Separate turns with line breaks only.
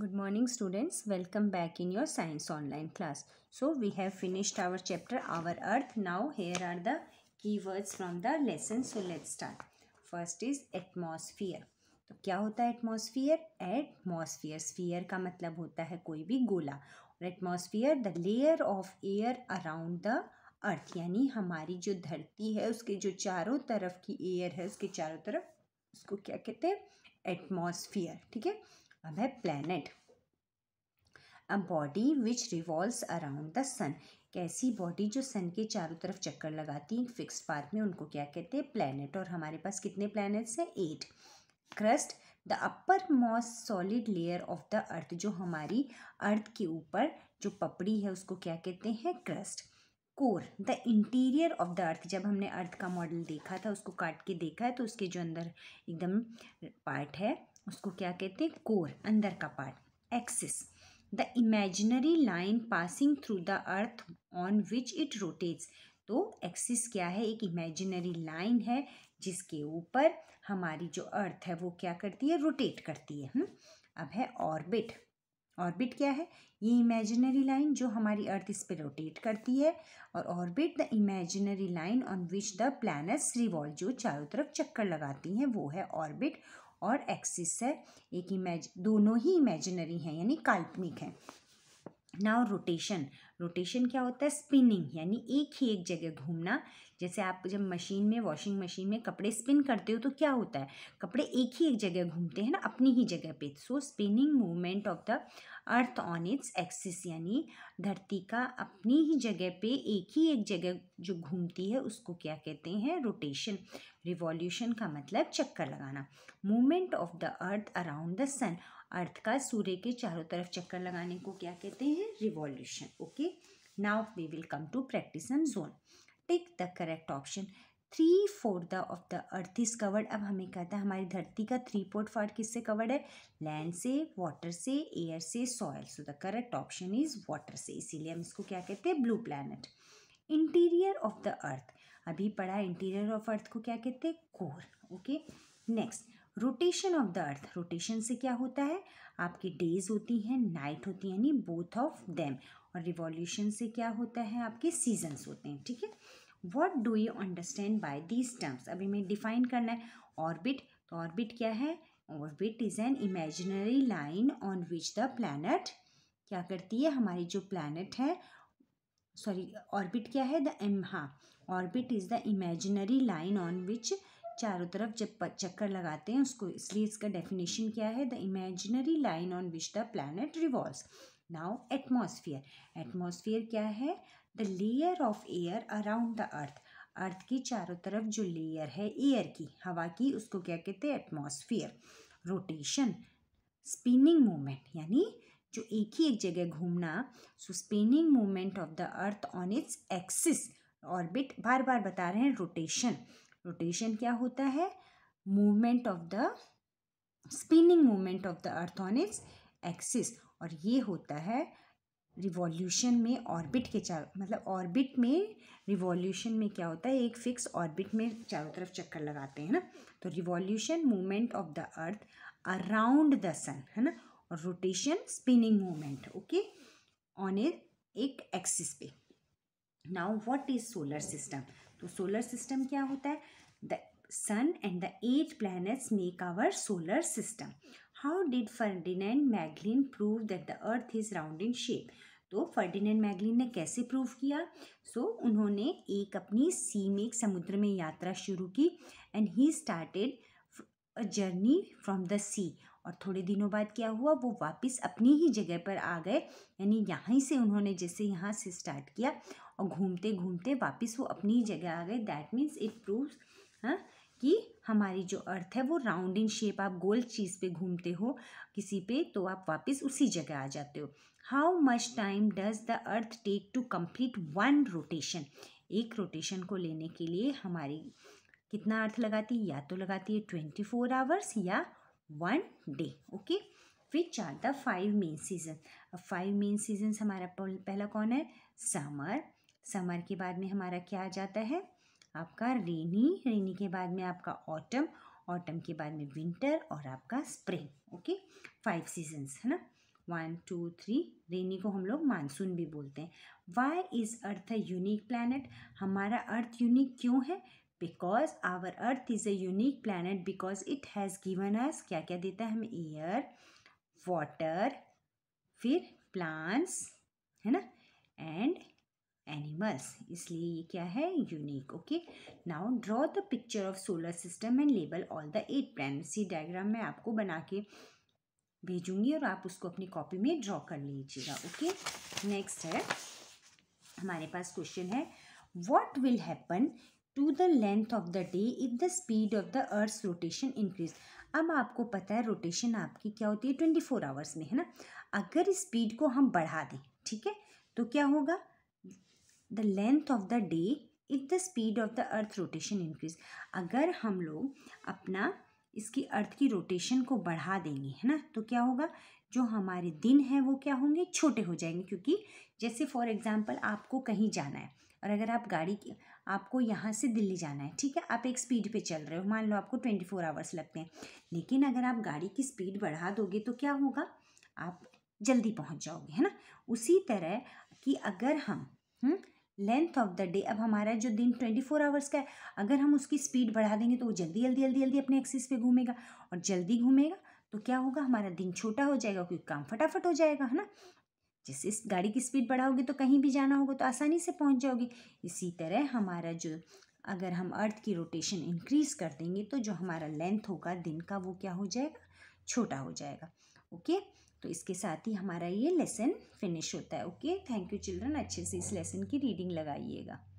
good morning students welcome back in your science online class so we have finished our chapter our earth now here are the keywords from the lesson so let's start first is atmosphere तो क्या होता है atmosphere atmosphere sphere का मतलब होता है कोई भी गोला और atmosphere the layer of air around the earth यानी हमारी जो धरती है उसके जो चारों तरफ की एयर है उसके चारों तरफ उसको क्या कहते हैं एटमॉस्फियर ठीक है अब है planet a body which revolves around the sun कैसी बॉडी जो सन के चारों तरफ चक्कर लगाती है फिक्स पार्क में उनको क्या कहते हैं प्लैनेट और हमारे पास कितने प्लैनेट्स हैं eight crust the uppermost solid layer of the earth जो हमारी अर्थ के ऊपर जो पपड़ी है उसको क्या कहते हैं crust core the interior of the earth जब हमने अर्थ का मॉडल देखा था उसको काट के देखा है तो उसके जो अंदर एकदम पार्ट है उसको क्या कहते हैं कोर अंदर का part axis the imaginary line passing through the earth on which it rotates तो एक्सिस क्या है एक इमेजिनरी लाइन है जिसके ऊपर हमारी जो अर्थ है वो क्या करती है रोटेट करती है हुँ? हम्म? अब है ऑर्बिट ऑर्बिट क्या है ये इमेजिनरी लाइन जो हमारी अर्थ इस पर रोटेट करती है और orbit the imaginary line on which the planets revolve जो चारों तरफ चक्कर लगाती हैं वो है ऑर्बिट और एक्सिस है एक इमेज दोनों ही इमेजिनरी हैं यानी काल्पनिक हैं नाउ रोटेशन रोटेशन क्या होता है स्पिनिंग यानी एक ही एक जगह घूमना जैसे आप जब मशीन में वॉशिंग मशीन में कपड़े स्पिन करते हो तो क्या होता है कपड़े एक ही एक जगह घूमते हैं ना अपनी ही जगह पे so spinning movement of the earth on its axis यानी धरती का अपनी ही जगह पे एक ही एक जगह जो घूमती है उसको क्या कहते हैं रोटेशन रिवॉल्यूशन का मतलब चक्कर लगाना movement of the earth around the sun earth का सूर्य के चारों तरफ चक्कर लगाने को क्या कहते हैं revolution okay now we will come to practice M zone tick the correct option three fourth of the earth is covered अब हमें कहता है हमारी धरती का थ्री फोर्थ फार्ट किससे कवर्ड है लैंड से वाटर से एयर से soil so the correct option is water से इसीलिए हम इसको क्या कहते हैं blue planet interior of the earth अभी पढ़ा इंटीरियर ऑफ अर्थ को क्या कहते हैं core okay next rotation of the earth rotation से क्या होता है आपकी डेज होती हैं नाइट होती है यानी बोथ ऑफ देम और रिवॉल्यूशन से क्या होता है आपके सीजन्स होते हैं ठीक है what do you understand by these terms अभी हमें डिफाइन करना है ऑर्बिट तो ऑर्बिट क्या है orbit is an imaginary line on which the planet क्या करती है हमारी जो प्लानट है सॉरी ऑर्बिट क्या है द एम हाँ orbit is the imaginary line on which चारों तरफ जब चक्कर लगाते हैं उसको इसलिए इसका डेफिनेशन क्या है the imaginary line on which the planet revolve now atmosphere atmosphere क्या है the layer of air around the earth earth की चारों तरफ जो लेयर है एयर की हवा की उसको क्या कहते हैं एटमोसफियर रोटेशन स्पिनिंग मोमेंट यानी जो एक ही एक जगह घूमना so spinning movement of the earth on its axis orbit बार बार बता रहे हैं रोटेशन रोटेशन क्या होता है movement of the spinning movement of the earth on its axis और ये होता है रिवॉल्यूशन में ऑर्बिट के चार मतलब ऑर्बिट में रिवॉल्यूशन में क्या होता है एक फिक्स ऑर्बिट में चारों तरफ चक्कर लगाते हैं ना तो revolution movement of the earth around the sun है ना rotation spinning moment okay on a एक एक्सिस पे now what is solar system तो सोलर सिस्टम क्या होता है the sun and the eight planets make our solar system how did Ferdinand Magellan prove that the earth is round in shape तो Ferdinand Magellan ने कैसे prove किया सो so, उन्होंने एक अपनी सी में एक समुद्र में यात्रा शुरू की and he started a journey from the sea और थोड़े दिनों बाद क्या हुआ वो वापस अपनी ही जगह पर आ गए यानी यहाँ से उन्होंने जैसे यहाँ से स्टार्ट किया और घूमते घूमते वापस वो अपनी ही जगह आ गए दैट मीन्स इट प्रूव्स हाँ कि हमारी जो अर्थ है वो राउंड इन शेप आप गोल चीज़ पे घूमते हो किसी पे तो आप वापस उसी जगह आ जाते हो how much time does the earth take to complete one rotation एक रोटेशन को लेने के लिए हमारी कितना अर्थ लगाती है या तो लगाती है twenty four hours or one day okay which are the five main season अब फाइव मेन सीजन्स हमारा पहला कौन है समर समर के बाद में हमारा क्या आ जाता है आपका रेनी रेनी के बाद में आपका ऑटम ऑटम के बाद में विंटर और आपका स्प्रिंग ओके फाइव सीजन्स है ना वन टू थ्री रेनी को हम लोग मानसून भी बोलते हैं why is earth a unique planet हमारा अर्थ यूनिक क्यों है because our earth is a unique planet because it has given us क्या क्या देता है हमें एयर वाटर फिर प्लांट्स है ना एंड एनिमल्स इसलिए ये क्या है unique okay now draw the picture of solar system and label all the eight planets ये डायग्राम मैं आपको बना के भेजूंगी और आप उसको अपनी कॉपी में ड्रॉ कर लीजिएगा ओके नेक्स्ट है हमारे पास क्वेश्चन है what will happen to the length of the day if the speed of the earth rotation increase अब आपको पता है रोटेशन आपकी क्या होती है ट्वेंटी फोर आवर्स में है ना अगर स्पीड को हम बढ़ा दें ठीक है तो क्या होगा the length of the day if the speed of the earth rotation increase अगर हम लोग अपना इसकी अर्थ की रोटेशन को बढ़ा देंगे है ना तो क्या होगा जो हमारे दिन हैं वो क्या होंगे छोटे हो जाएंगे क्योंकि जैसे फॉर एग्ज़ाम्पल आपको कहीं जाना है और अगर आप गाड़ी आपको यहाँ से दिल्ली जाना है ठीक है आप एक स्पीड पे चल रहे हो मान लो आपको ट्वेंटी फोर आवर्स लगते हैं लेकिन अगर आप गाड़ी की स्पीड बढ़ा दोगे तो क्या होगा आप जल्दी पहुँच जाओगे है ना उसी तरह कि अगर हम हुँ? लेंथ ऑफ द डे अब हमारा जो दिन ट्वेंटी फोर आवर्स का है अगर हम उसकी स्पीड बढ़ा देंगे तो वो जल्दी जल्दी जल्दी जल्दी अपने एक्सिस पे घूमेगा और जल्दी घूमेगा तो क्या होगा हमारा दिन छोटा हो जाएगा क्योंकि काम फटाफट हो जाएगा है ना जैसे इस गाड़ी की स्पीड बढ़ाओगे तो कहीं भी जाना होगा तो आसानी से पहुंच जाओगे इसी तरह हमारा जो अगर हम अर्थ की रोटेशन इंक्रीज़ कर देंगे तो जो हमारा लेंथ होगा दिन का वो क्या हो जाएगा छोटा हो जाएगा ओके तो इसके साथ ही हमारा ये लेसन फिनिश होता है ओके थैंक यू चिल्ड्रन अच्छे से इस लेसन की रीडिंग लगाइएगा